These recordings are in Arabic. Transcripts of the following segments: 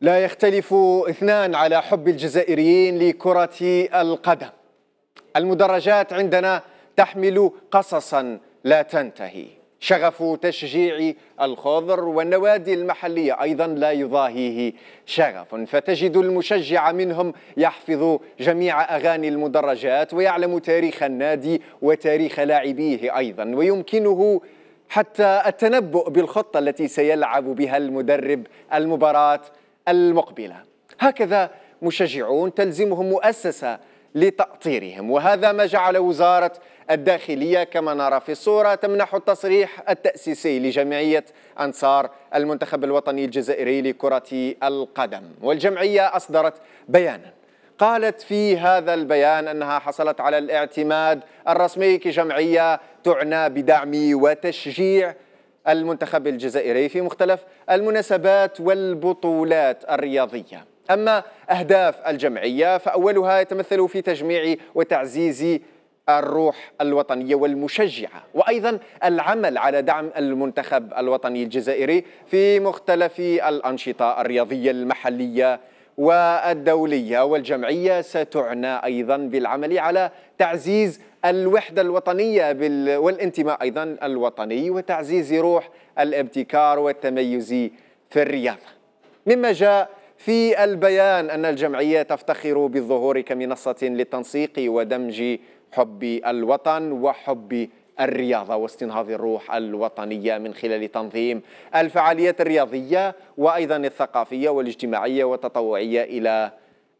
لا يختلف اثنان على حب الجزائريين لكرة القدم المدرجات عندنا تحمل قصصا لا تنتهي شغف تشجيع الخضر والنوادي المحلية أيضا لا يضاهيه شغف فتجد المشجع منهم يحفظ جميع أغاني المدرجات ويعلم تاريخ النادي وتاريخ لاعبيه أيضا ويمكنه حتى التنبؤ بالخطة التي سيلعب بها المدرب المباراة المقبلة هكذا مشجعون تلزمهم مؤسسة لتأطيرهم وهذا ما جعل وزارة الداخلية كما نرى في الصورة تمنح التصريح التأسيسي لجمعية أنصار المنتخب الوطني الجزائري لكرة القدم والجمعية أصدرت بيانا قالت في هذا البيان أنها حصلت على الاعتماد الرسمي كجمعية تعنى بدعم وتشجيع المنتخب الجزائري في مختلف المناسبات والبطولات الرياضية أما أهداف الجمعية فأولها يتمثل في تجميع وتعزيز الروح الوطنية والمشجعة وأيضا العمل على دعم المنتخب الوطني الجزائري في مختلف الأنشطة الرياضية المحلية والدولية والجمعية ستعنى أيضا بالعمل على تعزيز الوحدة الوطنية والانتماء أيضا الوطني وتعزيز روح الابتكار والتميز في الرياضة مما جاء في البيان أن الجمعية تفتخر بالظهور كمنصة للتنسيق ودمج حب الوطن وحب الرياضة واستنهاض الروح الوطنية من خلال تنظيم الفعاليات الرياضية وأيضا الثقافية والاجتماعية والتطوعية إلى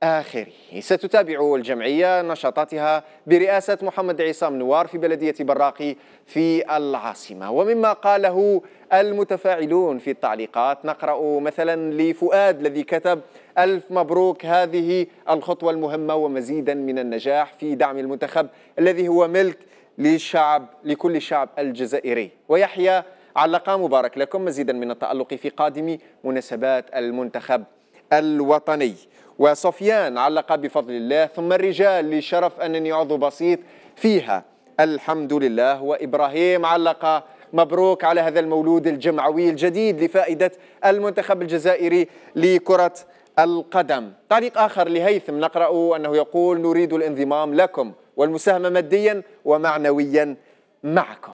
آخره ستتابع الجمعية نشاطاتها برئاسة محمد عصام نوار في بلدية براقي في العاصمة ومما قاله المتفاعلون في التعليقات نقرأ مثلا لفؤاد الذي كتب ألف مبروك هذه الخطوة المهمة ومزيدا من النجاح في دعم المنتخب الذي هو ملك للشعب لكل الشعب الجزائري ويحيى علق مبارك لكم مزيدا من التألق في قادم مناسبات المنتخب الوطني وسفيان علق بفضل الله ثم الرجال لشرف أنني عضو بسيط فيها الحمد لله وإبراهيم علق مبروك على هذا المولود الجمعوي الجديد لفائدة المنتخب الجزائري لكرة القدم تعليق آخر لهيثم نقرأ أنه يقول نريد الانضمام لكم والمساهمة ماديا ومعنويا معكم